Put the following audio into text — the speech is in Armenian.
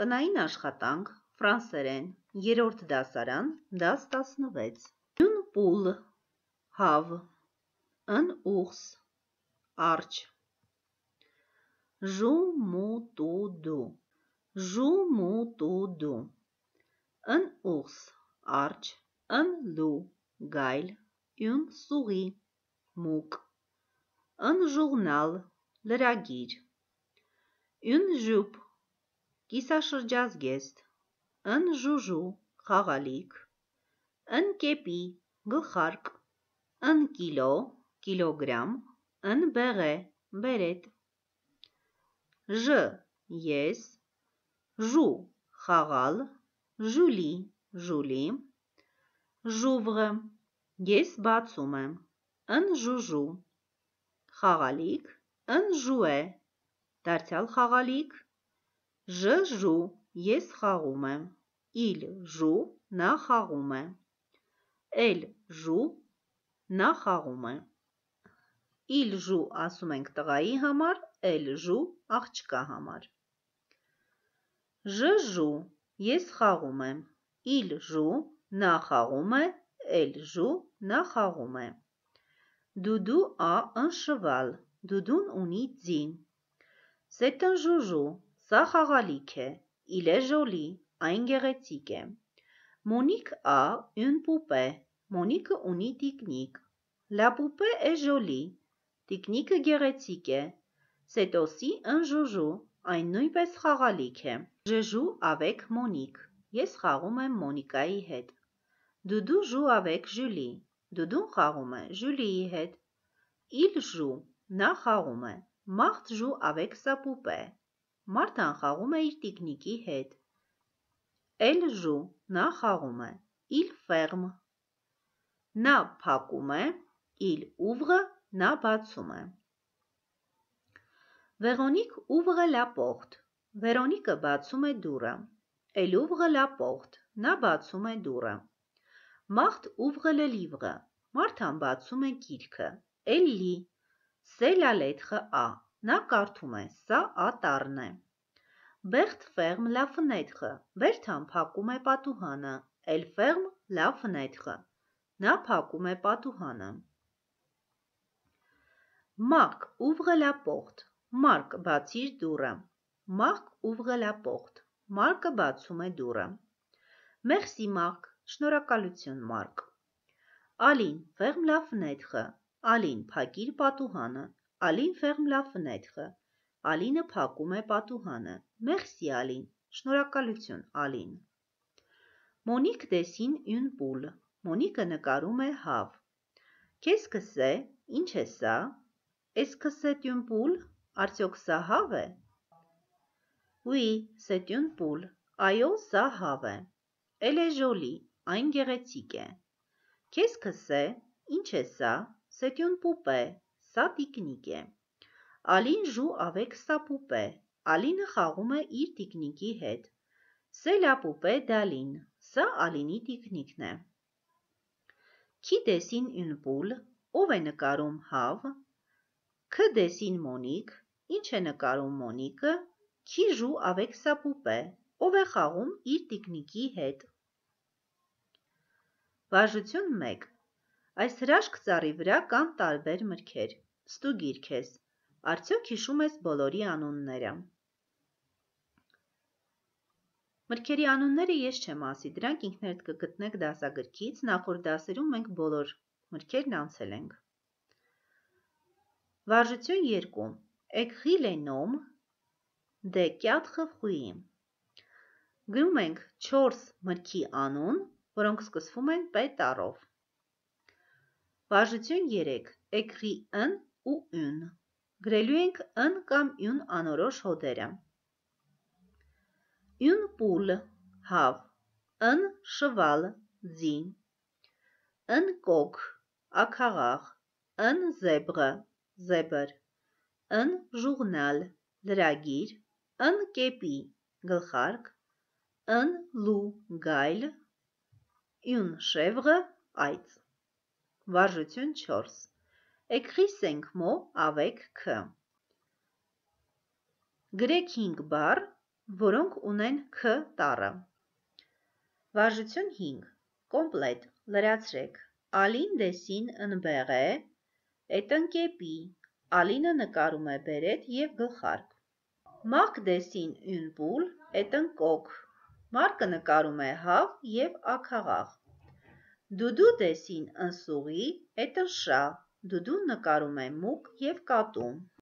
Տնային աշխատանք, ֆրանսերեն, երրորդ դասարան, դաս 16։ Նյուն պուլ, հավ, ըն ուխս, արջ։ Ժու մու տու դու, ժու մու տու դու, ըն ուխս, արջ, ըն լու, գայլ, յուն սուղի, մուկ, ըն ժուղնալ, լրագիր, յուն ժուպ, կիսաշրջազգեստ, ընժուժու, խաղալիք, ընկեպի, գլխարկ, ընկիլո, կիլոգրամ, ընբեղե, բերետ։ Ժ ես, ժու խաղալ, ժուլի, ժուլի, ժուվղը, ես բացում եմ, ընժուժու, խաղալիք, ընժուե, դարձյալ խաղալիք, Ժժու ես խաղում եմ։ Իլ ժու նա խաղում է։ Էլ ժու նա խաղում է։ Իլ ժու ասում ենք տղայի համար, էլ ժու աղջկա համար։ Ժժու ես խաղում եմ։ Իլ ժու նա խաղում է, էլ ժու նա խաղում է։ Դուդու ա ընշվալ։ Դուդուն ունի ձին։ Սետն ժուժու Սա խաղալիք է, il est joli, այն գեղեցիկ է։ Monique a une poupée, Մոնիկը ունի տիկնիկ։ La poupée est jolie, տիկնիկը գեղեցիկ է։ C'est aussi un joujou, այն նույնպես խաղալիք է։ Je joue avec Monique, ես խաղում եմ Մոնիկայի հետ։ Dudu joue avec Julie, Դուդուն խաղում է Ժուլիի հետ։ Il joue, նա խաղում է։ Marthe joue avec sa poupée, Մարդը անխաղում է իր տիկնիկի հետ։ Էլ ժու, նա խաղում է, իլ ֆերմ։ Նա փակում է, իլ ուվղը նա բացում է։ Վերոնիկ ուվղը լա պորտ։ Վերոնիկը բացում է դուռը։ Էլ ուվղը լա պորտ։ Նա բացում է դուռը։ Մարտ ուվղը լը լիվրը։ Մարտան բացում է գիրքը։ Էլ լի։ Սելալետխը ա։ Նա կարդում է. «Սա ատարն է»։ Բեղտ ֆեղմ լա ֆնեդխը։ Վերթան փակում է պատուհանը։ Էլ ֆեղմ լա ֆնեդխը։ Նա փակում է պատուհանը։ Մակ ուվղը լա պողտ։ Մարկ բացիր դուռը։ Մակ ուվղը լա պողտ։ Մարկը բացում է դուռը։ Մերսի Մարկ, շնորհակալություն Մարկ։ Ալին ֆեղմ լա ֆնեդխը։ Ալին փակիր պատուհանը։ Ալին ֆեղմլա ֆնեթխը։ Ալինը փակում է պատուհանը։ Մերսի Ալին։ Շնորհակալություն Ալին։ Մոնիկ դեսին յուն պուլ։ Մոնիկը նկարում է հավ։ Քես կսե, ինչ է սա։ Էս կսե յուն պուլ, արդյոք սա հավ է։ Ուի, սե յուն պուլ։ Այո, սա հավ է։ Էլ է ժոլի, այն գեղեցիկ է։ Քես կսե, ինչ է սա։ Սե յուն պուպե, Սա տիկնիկ է։ Ալին ժու ավեք սա պուպե։ Ալինը խաղում է իր տիկնիկի հետ։ Սե լա պուպե դալին։ Սա Ալինի տիկնիկն է։ Qui dessine une boule? Ով է նկարում հավ։ Ք դեսին Մոնիկ։ Ինչ է նկարում Մոնիկը։ Qui joue avec sa poupée? Ով է խաղում իր տիկնիկի հետ։ Բաժություն 1 Այս հրաշք ծառի վրա կան տարբեր մրգեր։ Ստուգիր քեզ։ Արդյոք հիշում ես բոլորի անունները։ Մրգերի անունները ես չեմ ասի, դրանք ինքներդ կգտնեք դասագրքից, նախորդ դասերում մենք բոլոր մրգերն անցել ենք։ Վարժություն 2. Էքխիլենոմ դեկյատ խխուի։ Գրում ենք 4 մրգի անուն, որոնք սկսվում են P տառով։ Վարժություն 3. Էկրի ըն ու ուն։ Գրելու ենք ըն կամ յուն անորոշ հոդերը։ Յուն պուլ, հավ, ըն շվալ, ձի։ Ըն կոք, ակաղաղ, ըն զեբղը, զեբր։ Ըն ժուղնալ, լրագիր, ըն կեպի, գլխարկ, ըն լու, գայլ, յուն շևղը, այց։ Վարժություն 4. Écrissez mot avec k։ Գրեք 5 բառ, որոնք ունեն k տառը։ Վարժություն 5. Կոմպլետ լրացրեք։ Ալին դեսին ընբեղ է, էտնկեպի, ալինը նկարում է բերետ և գլխարկ։ Մակ դեսին ունպուլ, էտնկոք, մարկը նկարում է հավ և ակաղաղ։ Դուդու դեսին ընսուղի է տշա, դուդուն նկարում է մուգ և կատուն։